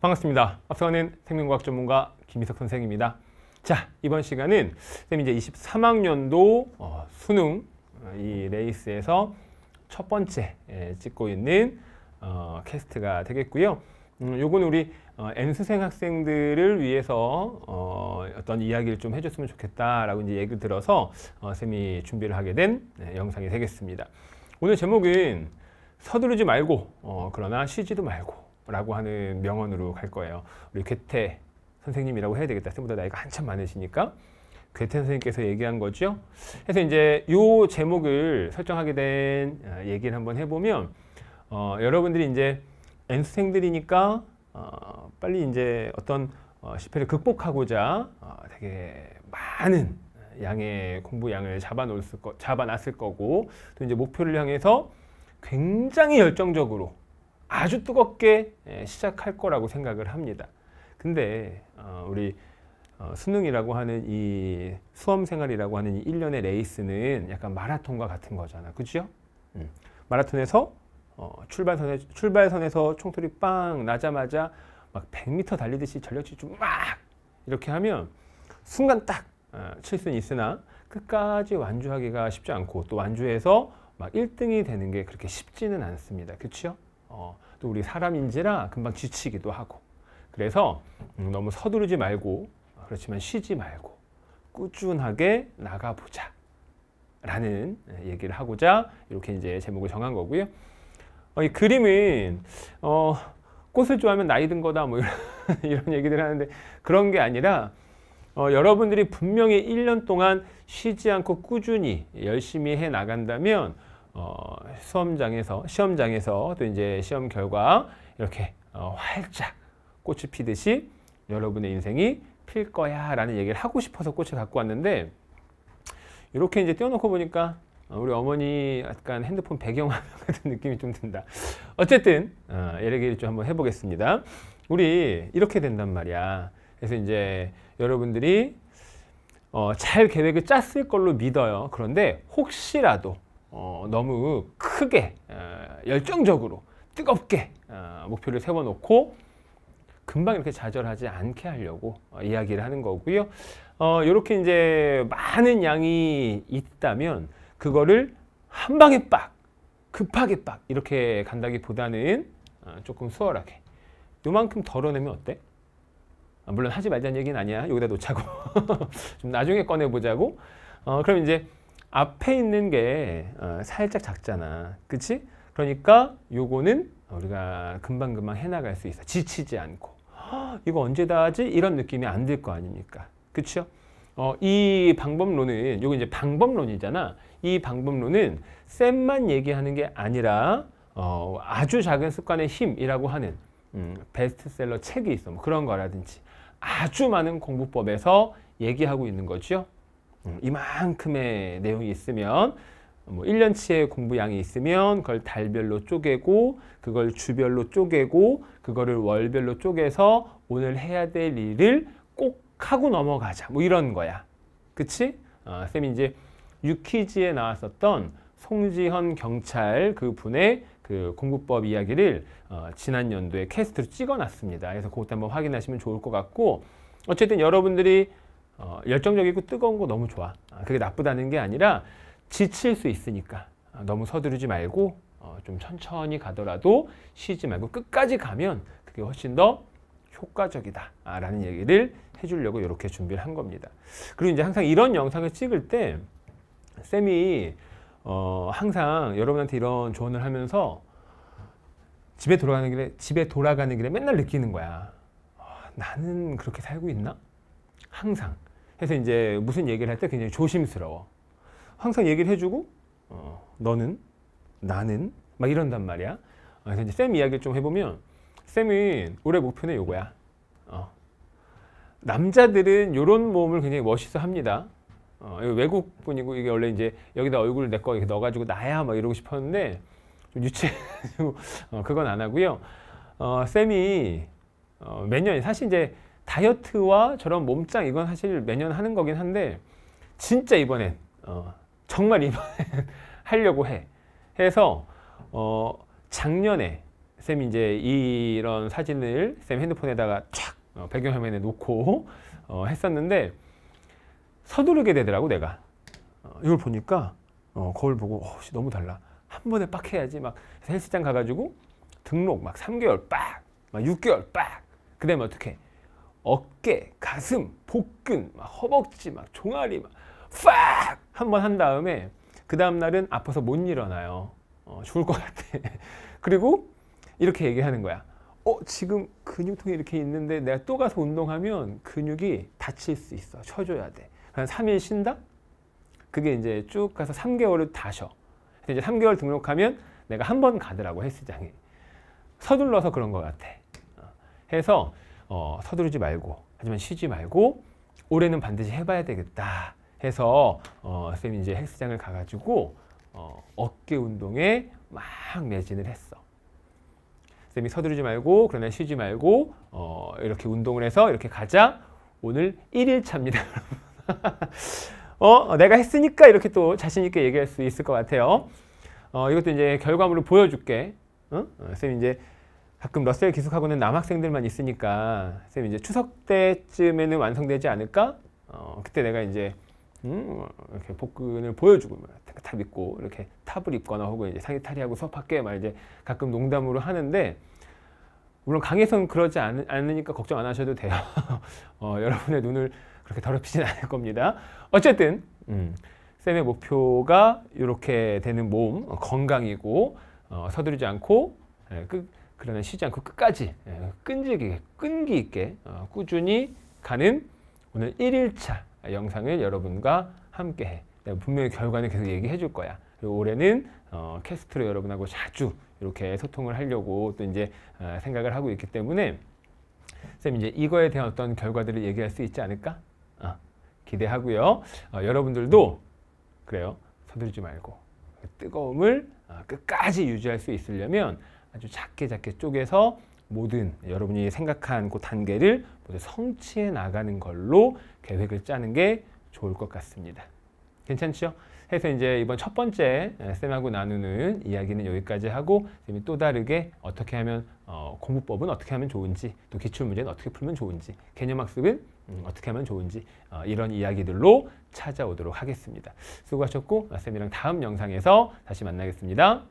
반갑습니다. 앞서는 생명과학 전문가 김희석 선생입니다. 자, 이번 시간은 쌤 이제 23학년도 어, 수능 이 레이스에서 첫 번째 예, 찍고 있는 어, 캐스트가 되겠고요. 음, 요건 우리 어, 수생 학생들을 위해서 어, 어떤 이야기를 좀 해줬으면 좋겠다라고 이제 얘기 들어서 어, 쌤이 준비를 하게 된 네, 영상이 되겠습니다. 오늘 제목은 서두르지 말고 어, 그러나 쉬지도 말고 라고 하는 명언으로 갈 거예요. 우리 괴테 선생님이라고 해야 되겠다. 생보다 나이가 한참 많으시니까. 괴테 선생님께서 얘기한 거죠. 그래서 이제 요 제목을 설정하게 된 아, 얘기를 한번 해보면 어, 여러분들이 이제 N수생들이니까 어, 빨리 이제 어떤 어, 실패를 극복하고자 어, 되게 많은 양의 공부양을 잡아놓을 거, 잡아놨을 거고 또 이제 목표를 향해서 굉장히 열정적으로 아주 뜨겁게 예, 시작할 거라고 생각을 합니다. 근데 어, 우리 어, 수능이라고 하는 이 수험생활이라고 하는 이 1년의 레이스는 약간 마라톤과 같은 거잖아. 그죠? 음. 마라톤에서 어, 출발선에, 출발선에서 총소리 빵 나자마자 막 100m 달리듯이 전력질주 막 이렇게 하면 순간 딱칠 수는 있으나 끝까지 완주하기가 쉽지 않고 또 완주해서 막 1등이 되는 게 그렇게 쉽지는 않습니다. 그렇죠? 어, 또 우리 사람인지라 금방 지치기도 하고 그래서 음, 너무 서두르지 말고 그렇지만 쉬지 말고 꾸준하게 나가보자 라는 예, 얘기를 하고자 이렇게 이제 제목을 정한 거고요. 어, 이 그림은 어, 꽃을 좋아하면 나이 든 거다 뭐 이런, 이런 얘기들 하는데 그런 게 아니라 어, 여러분들이 분명히 1년 동안 쉬지 않고 꾸준히 열심히 해 나간다면 어, 수험장에서 시험장에서 또 이제 시험 결과 이렇게 어, 활짝 꽃을 피듯이 여러분의 인생이 필 거야 라는 얘기를 하고 싶어서 꽃을 갖고 왔는데 이렇게 이제 띄워놓고 보니까 우리 어머니 약간 핸드폰 배경화면 같은 느낌이 좀 든다 어쨌든 어, 얘기를 좀 한번 해보겠습니다 우리 이렇게 된단 말이야 그래서 이제 여러분들이 어, 잘 계획을 짰을 걸로 믿어요 그런데 혹시라도 어, 너무 크게 어, 열정적으로 뜨겁게 어, 목표를 세워놓고 금방 이렇게 좌절하지 않게 하려고 어, 이야기를 하는 거고요. 이렇게 어, 이제 많은 양이 있다면 그거를 한 방에 빡 급하게 빡 이렇게 간다기보다는 어, 조금 수월하게 요만큼 덜어내면 어때? 아, 물론 하지 말자는 얘기는 아니야. 여기다 놓자고. 좀 나중에 꺼내보자고. 어, 그럼 이제 앞에 있는 게 어, 살짝 작잖아. 그치? 그러니까 요거는 우리가 금방금방 해나갈 수 있어. 지치지 않고. 이거 언제 다 하지? 이런 느낌이 안 들 거 아닙니까? 그쵸? 어, 이 방법론은, 요거 이제 방법론이잖아. 이 방법론은 쌤만 얘기하는 게 아니라 어, 아주 작은 습관의 힘이라고 하는 음, 베스트셀러 책이 있어. 뭐 그런 거라든지 아주 많은 공부법에서 얘기하고 있는 거죠. 음, 이만큼의 내용이 있으면 뭐 1년치의 공부량이 있으면 그걸 달별로 쪼개고 그걸 주별로 쪼개고 그거를 월별로 쪼개서 오늘 해야 될 일을 꼭 하고 넘어가자 뭐 이런 거야 그치? 어, 쌤이 이제 유퀴즈에 나왔었던 송지현 경찰 그 분의 그 공부법 이야기를 어, 지난 연도에 캐스트로 찍어놨습니다 그래서 그것도 한번 확인하시면 좋을 것 같고 어쨌든 여러분들이 어, 열정적이고 뜨거운 거 너무 좋아. 아, 그게 나쁘다는 게 아니라 지칠 수 있으니까 아, 너무 서두르지 말고 어, 좀 천천히 가더라도 쉬지 말고 끝까지 가면 그게 훨씬 더 효과적이다 아, 라는 얘기를 해주려고 이렇게 준비를 한 겁니다. 그리고 이제 항상 이런 영상을 찍을 때 쌤이 어, 항상 여러분한테 이런 조언을 하면서 집에 돌아가는 길에 집에 돌아가는 길에 맨날 느끼는 거야. 어, 나는 그렇게 살고 있나? 항상 해서 이제 무슨 얘기를 할 때 굉장히 조심스러워. 항상 얘기를 해주고 어, 너는 나는 막 이런단 말이야. 그래서 이제 쌤 이야기를 좀 해보면 쌤이 올해 목표는 요거야. 어. 남자들은 요런 몸을 굉장히 멋있어 합니다. 어, 외국 분이고 이게 원래 이제 여기다 얼굴내거 이렇게 넣어가지고 나야 막 이러고 싶었는데 좀 유치해가지고 어, 그건 안 하고요. 어, 쌤이 어, 매년 사실 이제 다이어트와 저런 몸짱 이건 사실 매년 하는 거긴 한데 진짜 이번엔 어, 정말 이번엔 하려고 해. 해서 어, 작년에 쌤이 이제 이런 사진을 쌤 핸드폰에다가 촥 어, 배경화면에 놓고 어, 했었는데 서두르게 되더라고 내가 어, 이걸 보니까 어, 거울 보고 어, 너무 달라 한 번에 빡 해야지 막 헬스장 가가지고 등록 막 3개월 빡막 6개월 빡 그다음에 어떻게 어깨, 가슴, 복근, 막 허벅지, 막 종아리, 막 팍! 한 번 한 다음에 그 다음날은 아파서 못 일어나요. 어, 죽을 것 같아. 그리고 이렇게 얘기하는 거야. 어, 지금 근육통이 이렇게 있는데 내가 또 가서 운동하면 근육이 다칠 수 있어. 쳐줘야 돼. 한 3일 쉰다? 그게 이제 쭉 가서 3개월을 다 쉬어. 이제 3개월 등록하면 내가 한 번 가더라고 헬스장에. 서둘러서 그런 것 같아. 어, 해서 어, 서두르지 말고 하지만 쉬지 말고 올해는 반드시 해봐야 되겠다 해서 어, 선생님이 이제 헬스장을 가가지고 어, 어깨 운동에 막 매진을 했어. 선생님이 서두르지 말고 그러나 쉬지 말고 어, 이렇게 운동을 해서 이렇게 가자. 오늘 1일차입니다. 어, 어, 내가 했으니까 이렇게 또 자신 있게 얘기할 수 있을 것 같아요. 어, 이것도 이제 결과물을 보여줄게. 응? 어, 선생님 이제 가끔 러셀 기숙학원은 남학생들만 있으니까 선생님 이제 추석 때쯤에는 완성되지 않을까? 어, 그때 내가 이제 음, 이렇게 복근을 보여주고 탑 입고 이렇게 탑을 입거나 혹은 이제 상의탈의하고 수업할게 막 이제 가끔 농담으로 하는데 물론 강의에서는 그러지 않, 으니까 걱정 안 하셔도 돼요. 어, 여러분의 눈을 그렇게 더럽히진 않을 겁니다. 어쨌든 음, 쌤의 목표가 이렇게 되는 몸 건강이고 어, 서두르지 않고 예, 끝, 그러면 쉬지 않고 끝까지 예, 끈질기게 끈기 있게 어, 꾸준히 가는 오늘 1일차 영상을 여러분과 함께 해. 분명히 결과는 계속 얘기해 줄 거야. 올해는 어, 캐스트로 여러분하고 자주 이렇게 소통을 하려고 또 이제 어, 생각을 하고 있기 때문에 쌤 이제 이거에 대한 어떤 결과들을 얘기할 수 있지 않을까? 어, 기대하고요. 어, 여러분들도 그래요. 서두르지 말고 뜨거움을 어, 끝까지 유지할 수 있으려면 아주 작게 작게 쪼개서 모든 여러분이 생각한 그 단계를 모두 성취해 나가는 걸로 계획을 짜는 게 좋을 것 같습니다. 괜찮죠? 해서 이제 이번 첫 번째 쌤하고 나누는 이야기는 여기까지 하고 쌤이 또 다르게 어떻게 하면 어, 공부법은 어떻게 하면 좋은지 또 기출문제는 어떻게 풀면 좋은지 개념학습은 음, 어떻게 하면 좋은지 어, 이런 이야기들로 찾아오도록 하겠습니다. 수고하셨고 아, 쌤이랑 다음 영상에서 다시 만나겠습니다.